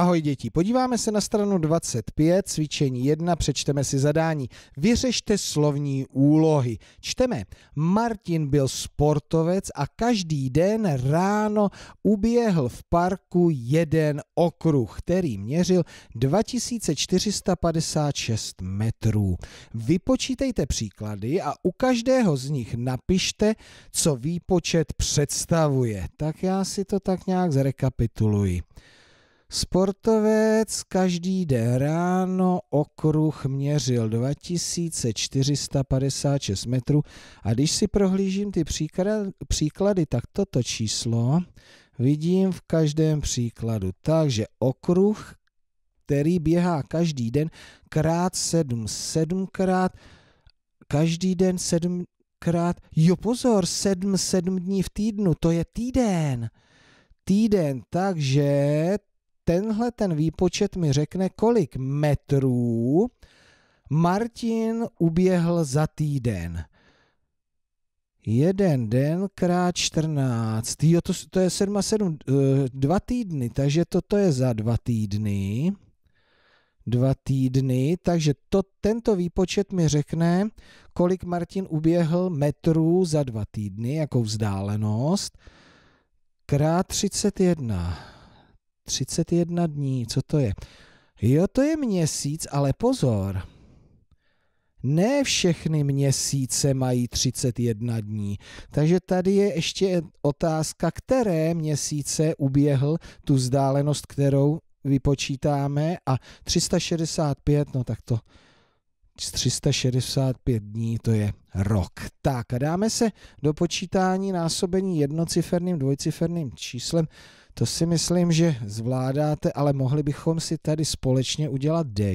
Ahoj děti, podíváme se na stranu 25, cvičení 1, přečteme si zadání. Vyřešte slovní úlohy. Čteme, Martin byl sportovec a každý den ráno uběhl v parku jeden okruh, který měřil 2456 metrů. Vypočítejte příklady a u každého z nich napište, co výpočet představuje. Tak já si to tak nějak zrekapituluji. Sportovec každý den ráno okruh měřil 2456 metrů a když si prohlížím ty příklady, tak toto číslo vidím v každém příkladu. Takže okruh, který běhá každý den, krát 7, 7 krát, každý den 7 krát, jo pozor, 7, 7 dní v týdnu, to je týden. Týden, takže tenhle ten výpočet mi řekne, kolik metrů Martin uběhl za týden. Jeden den krát 14. Jo, to, to je 7 a 7, eh, dva týdny, takže toto je za dva týdny. Dva týdny, takže to, tento výpočet mi řekne, kolik Martin uběhl metrů za dva týdny, jako vzdálenost, krát 31. 31 dní, co to je? Jo, to je měsíc, ale pozor. Ne všechny měsíce mají 31 dní. Takže tady je ještě otázka, které měsíce uběhl tu vzdálenost, kterou vypočítáme a 365, no tak to 365 dní to je rok. Tak a dáme se do počítání násobení jednociferným dvojciferným číslem. To si myslím, že zvládáte, ale mohli bychom si tady společně udělat D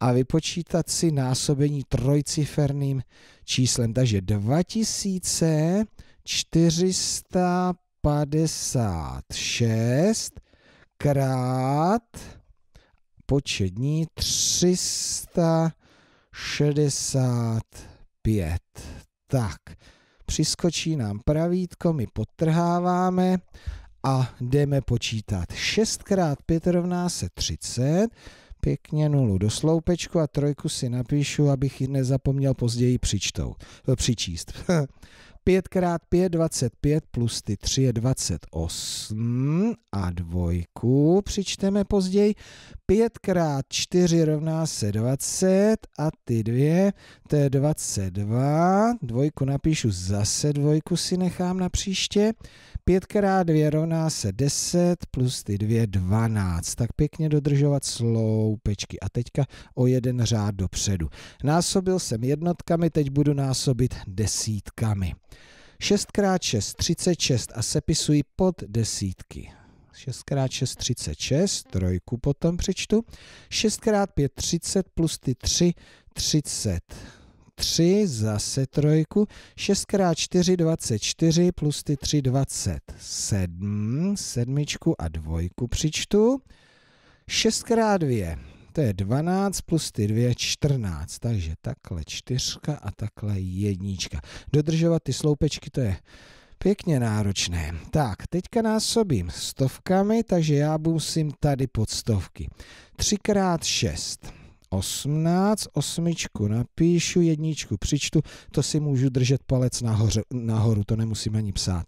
a vypočítat si násobení trojciferným číslem. Takže 2456 krát dní 365. Tak, přiskočí nám pravítko, my potrháváme a jdeme počítat. 6 x 5 rovná se 30, pěkně nulu do sloupečku a trojku si napíšu, abych ji nezapomněl později přičtou, eh, přičíst. 5 x 5, 25 plus ty 3 je 28 a dvojku přičteme později. 5 x 4 rovná se 20 a ty dvě, to je 22. Dvojku napíšu zase, dvojku si nechám na příště. 5 x 2 rovná se 10 plus ty 2 12. Tak pěkně dodržovat sloupečky. A teďka o jeden řád dopředu. Násobil jsem jednotkami, teď budu násobit desítkami. 6x6, 36 a sepisuji pod desítky. 6x6, 36, trojku potom přečtu. 6x5, 30 plus ty 3, 30. 3, zase trojku, 6 x 4, 24, plus ty 3, 27, sedmičku a dvojku přičtu, 6 x 2, to je 12 plus ty 2 14. Takže takhle čtyřka a takhle jednička. Dodržovat ty sloupečky to je pěkně náročné. Tak, teďka násobím stovkami, takže já musím tady pod stovky. 3 x 6. 18, osmičku napíšu, jedničku přičtu, to si můžu držet palec nahoře, nahoru, to nemusím ani psát.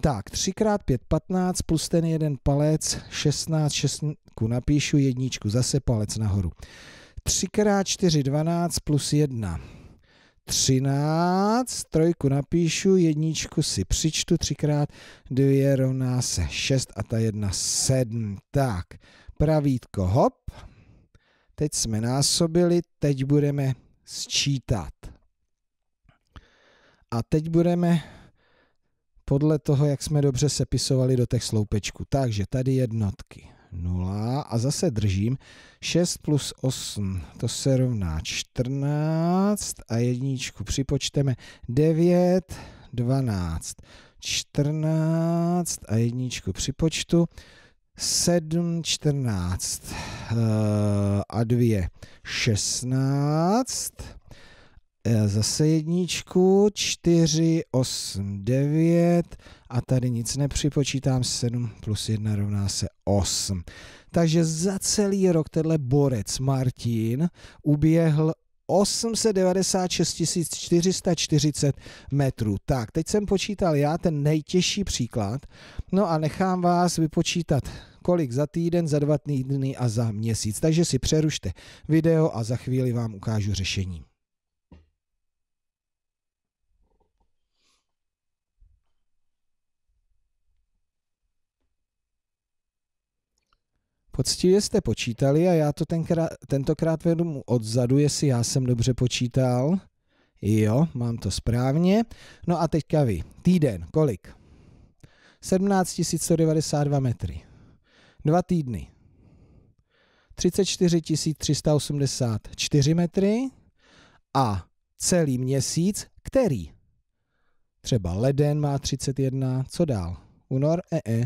Tak, 3 x 5, 15, plus ten jeden palec, 16, 6 napíšu, jedničku, zase palec nahoru. 3 x 4, 12, plus 1, 13, trojku napíšu, jedničku si přičtu, 3x2 rovná se 6 a ta 1, 7. Tak, pravítko hop, Teď jsme násobili, teď budeme sčítat. A teď budeme podle toho, jak jsme dobře sepisovali do těch sloupečků. Takže tady jednotky. 0 a zase držím. 6 plus 8, to se rovná 14 a jedničku připočteme 9, 12, 14 a jedničku připočtu 7, 14 eh, a 2, 16. Eh, zase jedničku, 4, 8, 9 a tady nic nepřipočítám, 7 plus 1 rovná se 8. Takže za celý rok tenhle borec Martin uběhl 896 440 metrů. Tak, teď jsem počítal já ten nejtěžší příklad, no a nechám vás vypočítat kolik za týden, za dva týdny a za měsíc. Takže si přerušte video a za chvíli vám ukážu řešení. Poctivě jste počítali a já to tenkrát, tentokrát vedu odzadu, jestli já jsem dobře počítal. Jo, mám to správně. No a teďka vy. Týden, kolik? 17 192 metry. Dva týdny. 34 384 metry a celý měsíc, který? Třeba leden má 31, co dál? Unor, ee,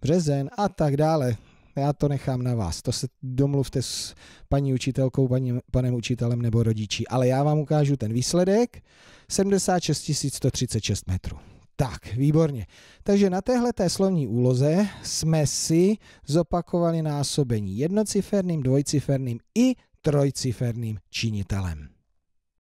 březen a tak dále. Já to nechám na vás. To se domluvte s paní učitelkou, paní, panem učitelem nebo rodiči. Ale já vám ukážu ten výsledek. 76 136 metrů. Tak, výborně. Takže na téhle té slovní úloze jsme si zopakovali násobení jednociferným, dvojciferným i trojciferným činitelem.